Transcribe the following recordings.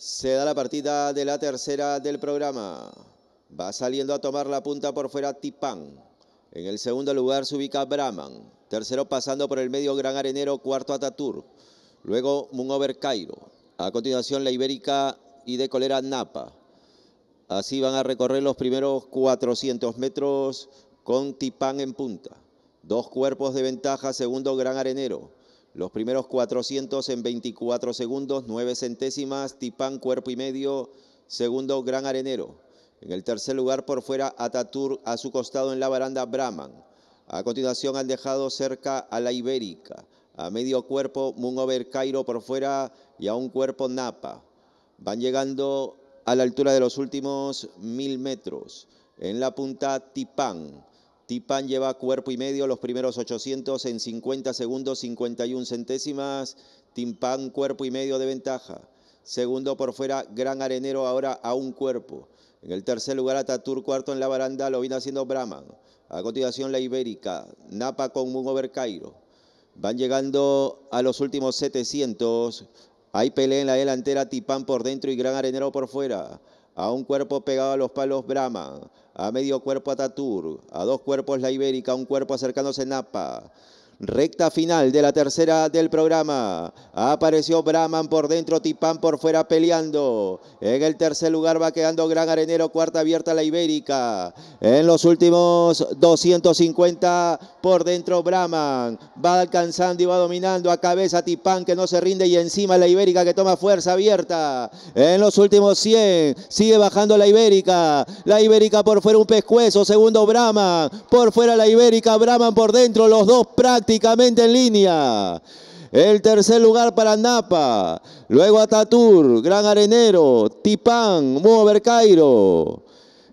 Se da la partida de la tercera del programa. Va saliendo a tomar la punta por fuera Tipán. En el segundo lugar se ubica Brahman. Tercero pasando por el medio Gran Arenero, cuarto Atatur. Luego over Cairo. A continuación la Ibérica y de Colera Napa. Así van a recorrer los primeros 400 metros con Tipán en punta. Dos cuerpos de ventaja, segundo Gran Arenero. Los primeros 400 en 24 segundos, 9 centésimas, Tipán cuerpo y medio, segundo Gran Arenero. En el tercer lugar por fuera Atatur a su costado en la baranda Brahman. A continuación han dejado cerca a la Ibérica. A medio cuerpo Mungover Cairo por fuera y a un cuerpo Napa. Van llegando a la altura de los últimos mil metros. En la punta Tipán. Tipán lleva cuerpo y medio los primeros 800 en 50 segundos 51 centésimas. Tipán cuerpo y medio de ventaja. Segundo por fuera, Gran Arenero ahora a un cuerpo. En el tercer lugar, Atatur, cuarto en la baranda, lo viene haciendo Brahman. A continuación, la Ibérica, Napa con un over Van llegando a los últimos 700. Hay pelea en la delantera, Tipán por dentro y Gran Arenero por fuera a un cuerpo pegado a los palos Brahma, a medio cuerpo atatur, a dos cuerpos la Ibérica, a un cuerpo acercándose Napa. Recta final de la tercera del programa. Apareció Brahman por dentro, Tipán por fuera peleando. En el tercer lugar va quedando Gran Arenero, cuarta abierta la Ibérica. En los últimos 250 por dentro Brahman. Va alcanzando y va dominando a cabeza Tipán que no se rinde y encima la Ibérica que toma fuerza abierta. En los últimos 100 sigue bajando la Ibérica. La Ibérica por fuera un pescuezo, segundo Brahman. Por fuera la Ibérica, Brahman por dentro, los dos prácticos prácticamente en línea. El tercer lugar para Napa. Luego Atatur, Gran Arenero, Tipán, Mover Cairo.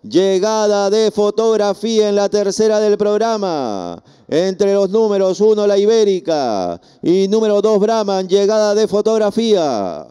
Llegada de fotografía en la tercera del programa. Entre los números 1 la Ibérica y número 2 Brahman. Llegada de fotografía.